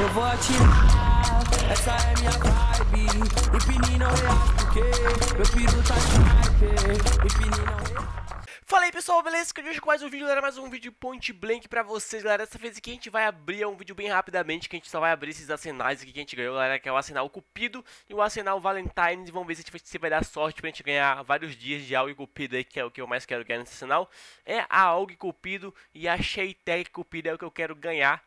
Eu vou atirar, essa é minha vibe. E Pini é porque meu piru tá sniper. E Pini Fala aí pessoal, beleza? Que hoje é mais um vídeo, galera, mais um vídeo point blank pra vocês, galera Dessa vez aqui a gente vai abrir, é um vídeo bem rapidamente Que a gente só vai abrir esses arsenais aqui que a gente ganhou, galera Que é o arsenal Cupido e o arsenal Valentine's. E vamos ver se, a gente, se vai dar sorte pra gente ganhar vários dias de algo Cupido aí Que é o que eu mais quero ganhar nesse arsenal É a Aug Cupido e a Sheitec Cupido é o que eu quero ganhar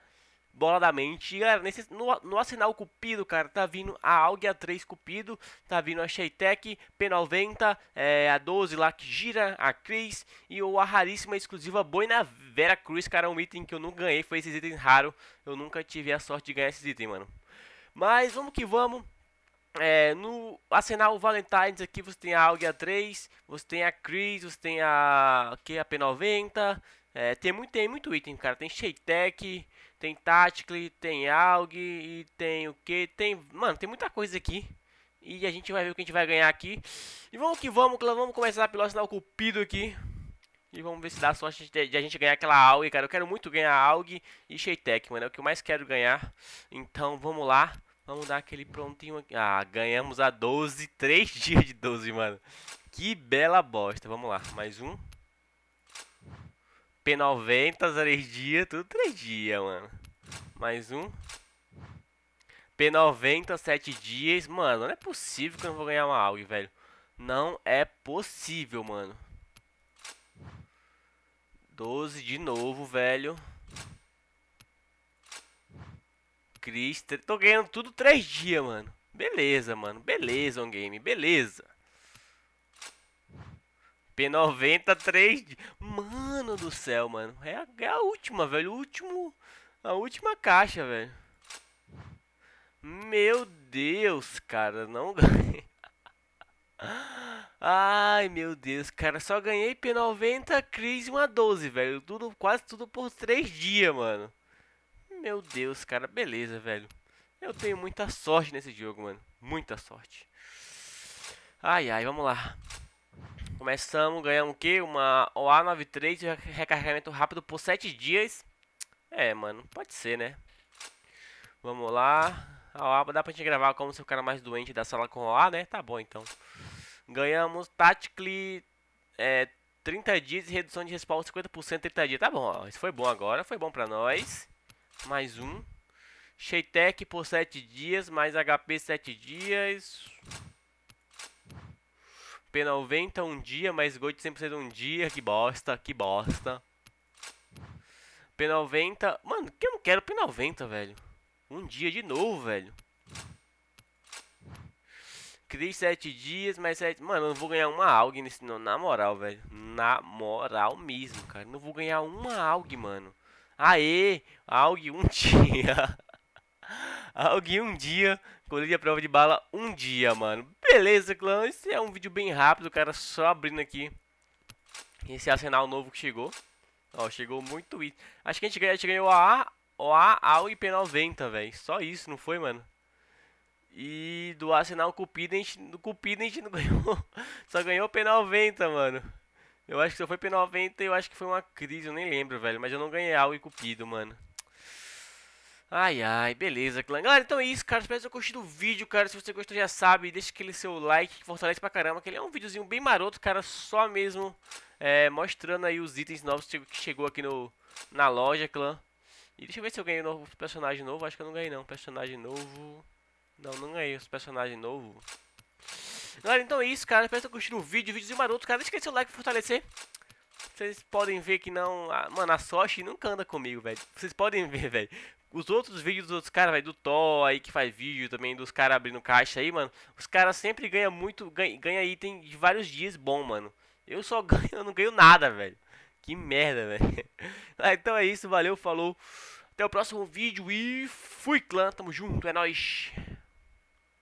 bola da mente. E galera, nesse, no, no assinal Cupido, cara, tá vindo a Alga 3 Cupido, tá vindo a Sheitec P90, é, a 12 lá que gira, a Cris e o a raríssima exclusiva Boina Vera Cruz, cara, um item que eu não ganhei, foi esses itens raros. Eu nunca tive a sorte de ganhar esses itens, mano. Mas vamos que vamos. É, no arsenal Valentine's aqui você tem a Alga 3 você tem a Cris, você tem a, que a P90, é, tem, muito, tem muito item, cara. Tem Sheitec, tem Tactically, tem Alg e tem o que? Tem. Mano, tem muita coisa aqui. E a gente vai ver o que a gente vai ganhar aqui. E vamos que vamos, vamos começar pelo sinal cupido aqui. E vamos ver se dá sorte de, de a gente ganhar aquela AUG, cara. Eu quero muito ganhar AUG e Sheitec, mano. É o que eu mais quero ganhar. Então, vamos lá. Vamos dar aquele prontinho aqui. Ah, ganhamos a 12. 3 dias de 12, mano. Que bela bosta. Vamos lá, mais um. P90, 3 dias, tudo 3 dias, mano. Mais um. P90, 7 dias. Mano, não é possível que eu não vou ganhar uma AUG, velho. Não é possível, mano. 12 de novo, velho. Cris, tô ganhando tudo 3 dias, mano. Beleza, mano. Beleza, on game. Beleza. P90 3 Mano do céu, mano. É a, é a última, velho. O último. A última caixa, velho. Meu Deus, cara. Não ganhei. Ai, meu Deus, cara. Só ganhei P90, Cris e uma 12, velho. Tudo, quase tudo por 3 dias, mano. Meu Deus, cara. Beleza, velho. Eu tenho muita sorte nesse jogo, mano. Muita sorte. Ai, ai, vamos lá. Começamos, ganhamos o quê? Uma OA93 de recarregamento rápido por 7 dias. É, mano, pode ser, né? Vamos lá. A OA dá pra gente gravar como se o cara mais doente da sala com OA, né? Tá bom, então. Ganhamos Tactically é, 30 dias e redução de respawn 50% 30 dias. Tá bom, ó. Isso foi bom agora, foi bom pra nós. Mais um. Sheitec por 7 dias, mais HP 7 dias. P90 um dia, mais Gold 100% um dia. Que bosta, que bosta. P90. Mano, que eu não quero P90, velho. Um dia de novo, velho. Cris 7 dias, mais 7. Mano, eu não vou ganhar uma AUG nesse. Não, na moral, velho. Na moral mesmo, cara. Não vou ganhar uma AUG, mano. Aê! AUG um dia. Alguém um dia, colíria prova de bala um dia, mano. Beleza, clã, esse é um vídeo bem rápido, cara, só abrindo aqui esse arsenal novo que chegou. Ó, chegou muito item. Acho que a gente ganhou, a gente ganhou a, a AU e P90, velho. Só isso, não foi, mano? E do Arsenal Cupido, a gente, do Cupido a gente não ganhou. Só ganhou o P90, mano. Eu acho que só foi P90 eu acho que foi uma crise, eu nem lembro, velho. Mas eu não ganhei AU e Cupido, mano. Ai, ai, beleza, clã. Galera, então é isso, cara. Espero que você tenham curtido o vídeo, cara. Se você gostou, já sabe. Deixa aquele seu like, que fortalece pra caramba. Que ele é um videozinho bem maroto, cara. Só mesmo é, mostrando aí os itens novos que chegou aqui no, na loja, clã. E deixa eu ver se eu ganhei um novo personagem novo. Acho que eu não ganhei, não. Personagem novo... Não, não ganhei os personagem novo. Galera, então é isso, cara. Espero que tenham curtido o vídeo. Vídeozinho maroto, cara. Deixa aquele seu like, pra fortalecer. Vocês podem ver que não... mano, a Soshi nunca anda comigo, velho. Vocês podem ver, velho. Os outros vídeos dos outros caras, velho, do Thor aí que faz vídeo também, dos caras abrindo caixa aí, mano. Os caras sempre ganham muito, ganha, ganha item de vários dias bom, mano. Eu só ganho, eu não ganho nada, velho. Que merda, velho. Ah, então é isso, valeu, falou. Até o próximo vídeo e fui, clã. Tamo junto, é nóis.